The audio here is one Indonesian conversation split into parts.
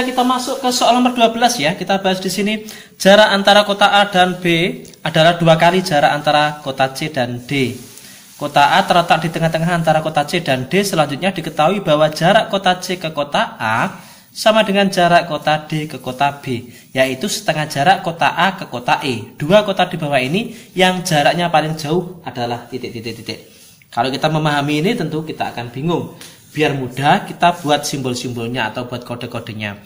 saja kita masuk ke soal nomor 12 ya. Kita bahas di sini jarak antara kota A dan B adalah dua kali jarak antara kota C dan D. Kota A terletak di tengah-tengah antara kota C dan D. Selanjutnya diketahui bahwa jarak kota C ke kota A sama dengan jarak kota D ke kota B, yaitu setengah jarak kota A ke kota E. Dua kota di bawah ini yang jaraknya paling jauh adalah titik-titik-titik. Kalau kita memahami ini tentu kita akan bingung biar mudah kita buat simbol-simbolnya atau buat kode-kodenya.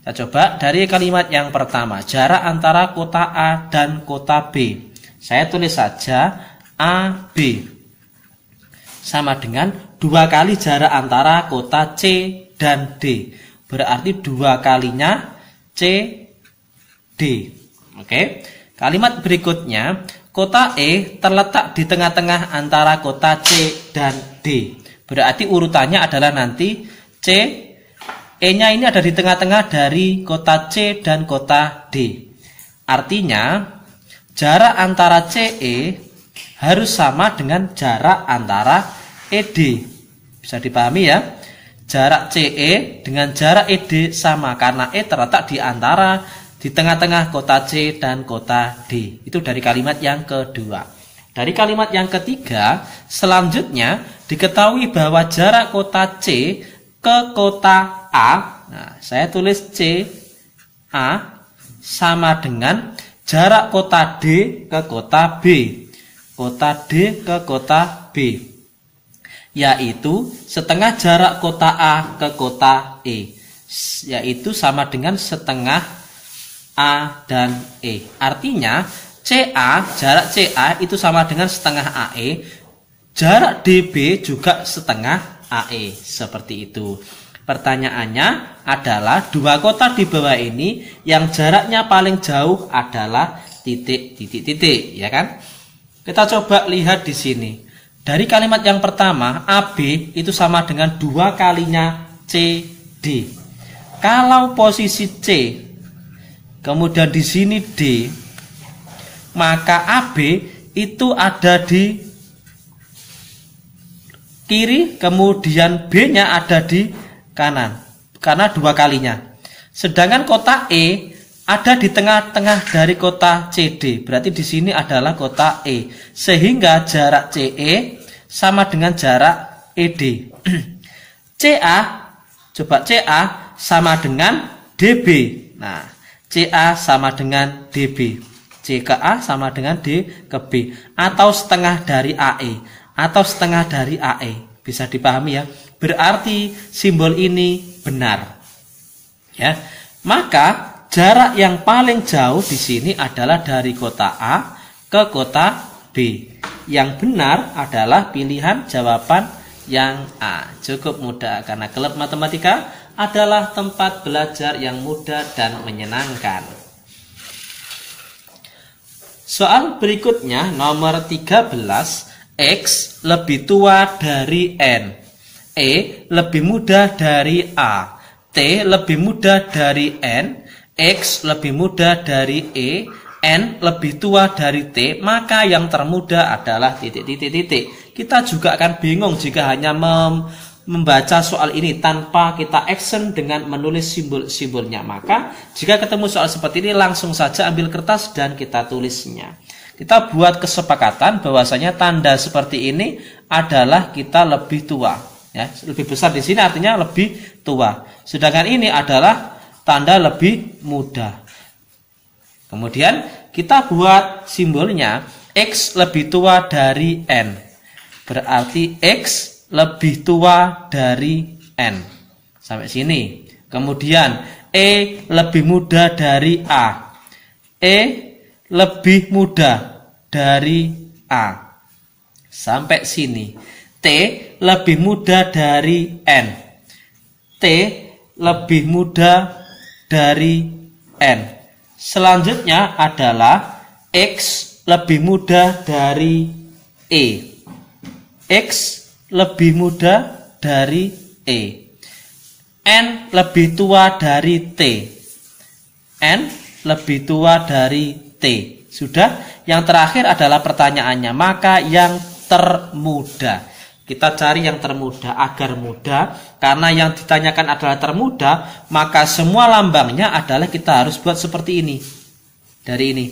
Kita coba dari kalimat yang pertama, jarak antara kota A dan kota B. Saya tulis saja A B sama dengan dua kali jarak antara kota C dan D. Berarti dua kalinya C D. Oke. Kalimat berikutnya, kota E terletak di tengah-tengah antara kota C dan D. Berarti urutannya adalah nanti C, E-nya ini ada di tengah-tengah dari kota C dan kota D. Artinya, jarak antara CE harus sama dengan jarak antara ED. Bisa dipahami ya? Jarak CE dengan jarak ED sama karena E terletak di antara di tengah-tengah kota C dan kota D. Itu dari kalimat yang kedua. Dari kalimat yang ketiga, selanjutnya Diketahui bahwa jarak kota C ke kota A, nah, saya tulis C A sama dengan jarak kota D ke kota B. Kota D ke kota B yaitu setengah jarak kota A ke kota E yaitu sama dengan setengah A dan E. Artinya CA jarak CA itu sama dengan setengah AE Jarak DB juga setengah AE seperti itu. Pertanyaannya adalah dua kota di bawah ini yang jaraknya paling jauh adalah titik titik titik, ya kan? Kita coba lihat di sini. Dari kalimat yang pertama, AB itu sama dengan dua kalinya CD. Kalau posisi C, kemudian di sini D, maka AB itu ada di kiri, kemudian B-nya ada di kanan. Karena dua kalinya. Sedangkan kota E ada di tengah-tengah dari kota CD. Berarti di sini adalah kota E. Sehingga jarak CE sama dengan jarak ED. CA, coba CA sama dengan DB. Nah, CA sama dengan DB. CKA sama dengan D ke B. Atau setengah dari AE atau setengah dari AE. Bisa dipahami ya. Berarti simbol ini benar. Ya. Maka jarak yang paling jauh di sini adalah dari kota A ke kota B. Yang benar adalah pilihan jawaban yang A. Cukup mudah karena klub matematika adalah tempat belajar yang mudah dan menyenangkan. Soal berikutnya nomor 13 X lebih tua dari N. E lebih muda dari A. T lebih muda dari N. X lebih muda dari E. N lebih tua dari T, maka yang termuda adalah titik titik titik. Kita juga akan bingung jika hanya mem membaca soal ini tanpa kita action dengan menulis simbol-simbolnya. Maka jika ketemu soal seperti ini langsung saja ambil kertas dan kita tulisnya. Kita buat kesepakatan bahwasanya tanda seperti ini adalah kita lebih tua. Ya, lebih besar di sini artinya lebih tua. Sedangkan ini adalah tanda lebih muda. Kemudian kita buat simbolnya X lebih tua dari N. Berarti X lebih tua dari N. Sampai sini. Kemudian E lebih muda dari A. E lebih mudah dari A. Sampai sini. T lebih mudah dari N. T lebih mudah dari N. Selanjutnya adalah X lebih mudah dari E. X lebih mudah dari E. N lebih tua dari T. N lebih tua dari T. Sudah? Yang terakhir adalah pertanyaannya. Maka yang termuda. Kita cari yang termuda agar mudah. Karena yang ditanyakan adalah termuda, maka semua lambangnya adalah kita harus buat seperti ini. Dari ini.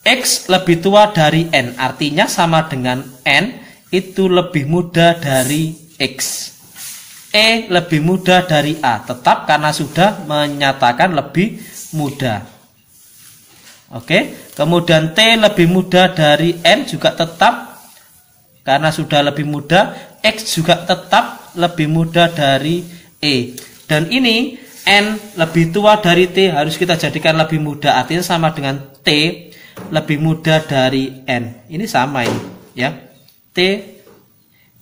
X lebih tua dari N, artinya sama dengan N itu lebih muda dari X. E lebih muda dari A, tetap karena sudah menyatakan lebih mudah. Oke, kemudian T lebih mudah dari N juga tetap karena sudah lebih mudah. X juga tetap lebih mudah dari E. Dan ini N lebih tua dari T harus kita jadikan lebih mudah. artinya sama dengan T lebih mudah dari N. Ini sama ini, ya. T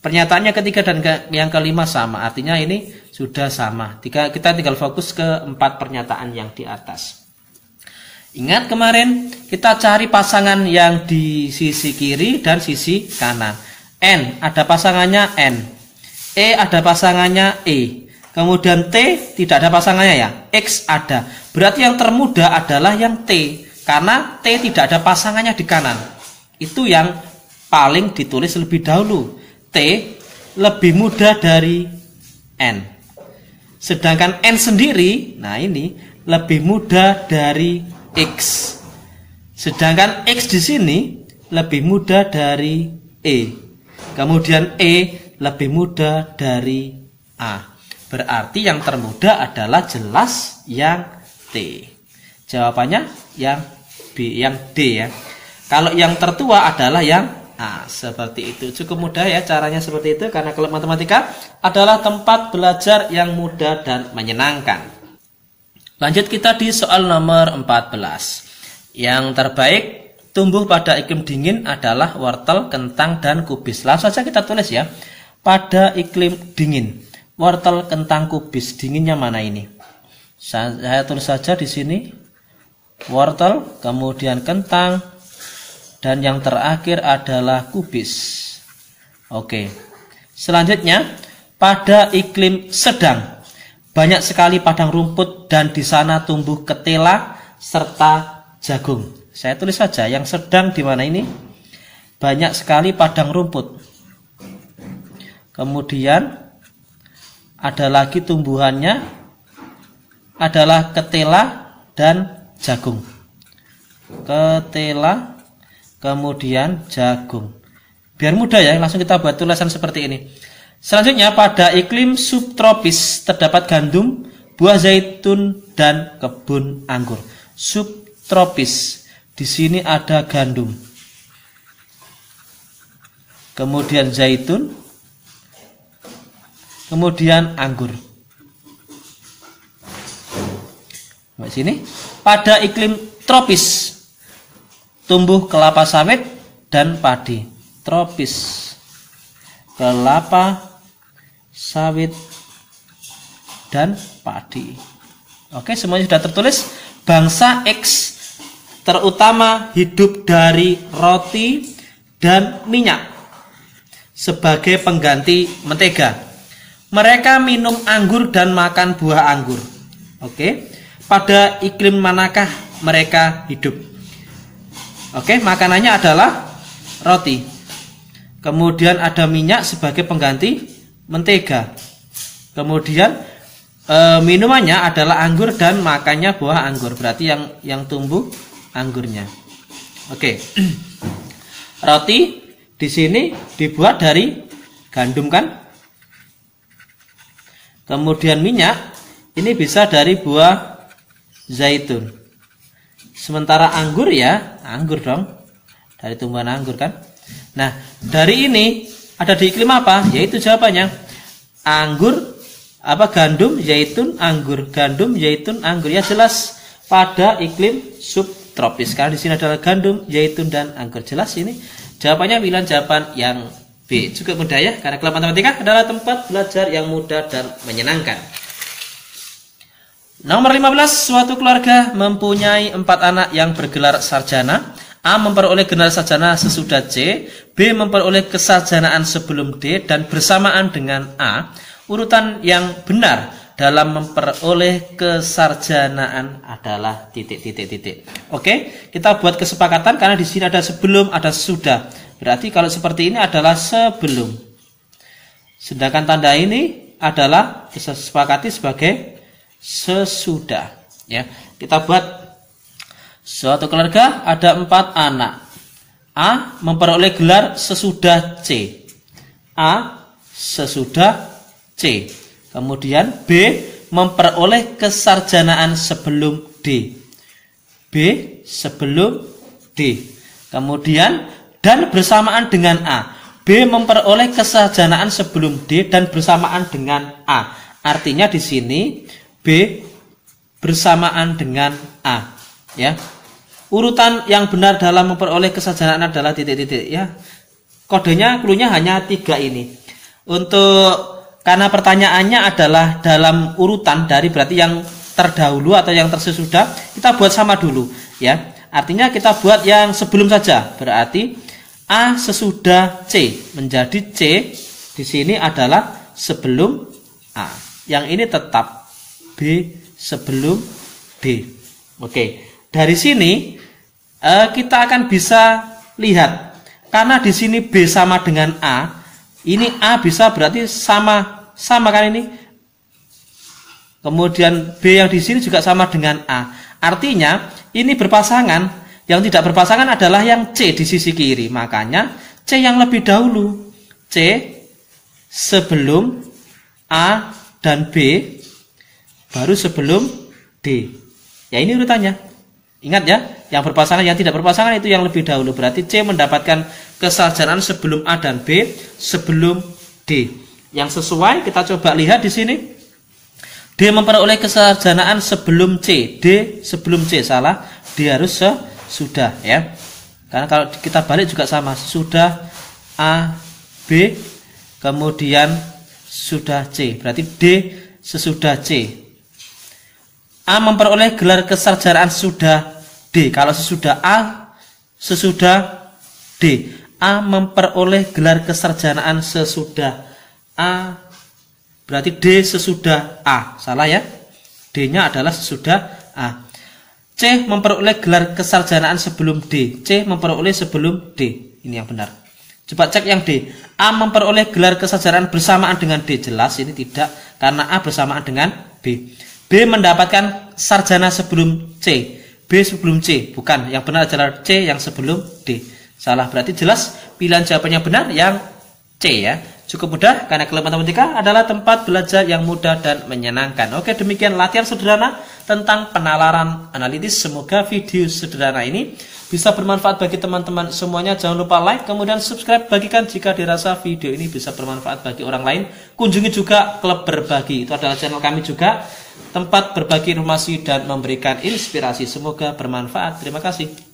pernyataannya ketiga dan yang kelima sama, artinya ini sudah sama. Tiga, kita tinggal fokus ke empat pernyataan yang di atas. Ingat kemarin kita cari pasangan yang di sisi kiri dan sisi kanan. N ada pasangannya N. E ada pasangannya E. Kemudian T tidak ada pasangannya ya. X ada. Berarti yang termuda adalah yang T. Karena T tidak ada pasangannya di kanan. Itu yang paling ditulis lebih dahulu. T lebih muda dari N. Sedangkan N sendiri, nah ini lebih mudah dari X. Sedangkan X di sini lebih muda dari E. Kemudian E lebih muda dari A. Berarti yang termuda adalah jelas yang T. Jawabannya yang B, yang D ya. Kalau yang tertua adalah yang A. Seperti itu. Cukup mudah ya caranya seperti itu karena kalau matematika adalah tempat belajar yang mudah dan menyenangkan. Lanjut kita di soal nomor 14. Yang terbaik tumbuh pada iklim dingin adalah wortel, kentang, dan kubis. Langsung saja kita tulis ya. Pada iklim dingin, wortel, kentang, kubis, dinginnya mana ini? Saya, tulis saja di sini. Wortel, kemudian kentang, dan yang terakhir adalah kubis. Oke. Selanjutnya, pada iklim sedang, banyak sekali padang rumput dan di sana tumbuh ketela serta jagung. Saya tulis saja yang sedang di mana ini? Banyak sekali padang rumput. Kemudian ada lagi tumbuhannya adalah ketela dan jagung. Ketela kemudian jagung. Biar mudah ya, langsung kita buat tulisan seperti ini. Selanjutnya pada iklim subtropis terdapat gandum, buah zaitun dan kebun anggur. Subtropis. Di sini ada gandum. Kemudian zaitun. Kemudian anggur. Di sini pada iklim tropis tumbuh kelapa sawit dan padi. Tropis. Kelapa sawit, dan padi. Oke, semuanya sudah tertulis. Bangsa X terutama hidup dari roti dan minyak sebagai pengganti mentega. Mereka minum anggur dan makan buah anggur. Oke. Pada iklim manakah mereka hidup? Oke, makanannya adalah roti. Kemudian ada minyak sebagai pengganti mentega. Kemudian e, minumannya adalah anggur dan makannya buah anggur. Berarti yang yang tumbuh anggurnya. Oke. Roti di sini dibuat dari gandum kan? Kemudian minyak ini bisa dari buah zaitun. Sementara anggur ya, anggur dong. Dari tumbuhan anggur kan? Nah, dari ini ada di iklim apa? Yaitu jawabannya anggur apa gandum zaitun anggur gandum zaitun anggur ya jelas pada iklim subtropis karena di sini adalah gandum zaitun dan anggur jelas ini jawabannya pilihan jawaban yang B Cukup mudah ya karena kelas matematika adalah tempat belajar yang mudah dan menyenangkan nomor 15 suatu keluarga mempunyai empat anak yang bergelar sarjana A. Memperoleh gelar sarjana sesudah C B. Memperoleh kesajanaan sebelum D Dan bersamaan dengan A Urutan yang benar dalam memperoleh kesarjanaan adalah titik-titik-titik. Oke, kita buat kesepakatan karena di sini ada sebelum, ada sudah. Berarti kalau seperti ini adalah sebelum. Sedangkan tanda ini adalah disepakati sebagai sesudah. Ya, kita buat Suatu keluarga ada empat anak. A memperoleh gelar sesudah C. A sesudah C. Kemudian B memperoleh kesarjanaan sebelum D. B sebelum D. Kemudian dan bersamaan dengan A. B memperoleh kesarjanaan sebelum D dan bersamaan dengan A. Artinya di sini B bersamaan dengan A. Ya, urutan yang benar dalam memperoleh kesadaran adalah titik-titik ya. Kodenya klunya hanya tiga ini. Untuk karena pertanyaannya adalah dalam urutan dari berarti yang terdahulu atau yang tersesudah kita buat sama dulu ya. Artinya kita buat yang sebelum saja. Berarti A sesudah C menjadi C di sini adalah sebelum A. Yang ini tetap B sebelum B. Oke. Okay. Dari sini eh, kita akan bisa lihat karena di sini B sama dengan A, ini A bisa berarti sama sama kan ini. Kemudian B yang di sini juga sama dengan A. Artinya ini berpasangan, yang tidak berpasangan adalah yang C di sisi kiri. Makanya C yang lebih dahulu. C sebelum A dan B baru sebelum D. Ya ini urutannya. Ingat ya, yang berpasangan, yang tidak berpasangan itu yang lebih dahulu. Berarti C mendapatkan kesarjanaan sebelum A dan B, sebelum D. Yang sesuai kita coba lihat di sini. D memperoleh kesarjanaan sebelum C, D sebelum C salah, D harus sesudah ya. Karena kalau kita balik juga sama, sudah A, B, kemudian sudah C. Berarti D sesudah C. A memperoleh gelar kesarjanaan sudah D. Kalau sesudah A, sesudah D. A memperoleh gelar kesarjanaan sesudah A. Berarti D sesudah A. Salah ya? D-nya adalah sesudah A. C memperoleh gelar kesarjanaan sebelum D. C memperoleh sebelum D. Ini yang benar. Coba cek yang D. A memperoleh gelar kesarjanaan bersamaan dengan D. Jelas ini tidak karena A bersamaan dengan B. B mendapatkan sarjana sebelum C. B sebelum C, bukan. Yang benar adalah C yang sebelum D. Salah berarti jelas pilihan jawabannya benar yang C ya. Cukup mudah karena kelompok matematika adalah tempat belajar yang mudah dan menyenangkan. Oke, demikian latihan sederhana tentang penalaran analitis. Semoga video sederhana ini bisa bermanfaat bagi teman-teman semuanya. Jangan lupa like, kemudian subscribe, bagikan jika dirasa video ini bisa bermanfaat bagi orang lain. Kunjungi juga klub berbagi, itu adalah channel kami juga. Tempat berbagi informasi dan memberikan inspirasi. Semoga bermanfaat. Terima kasih.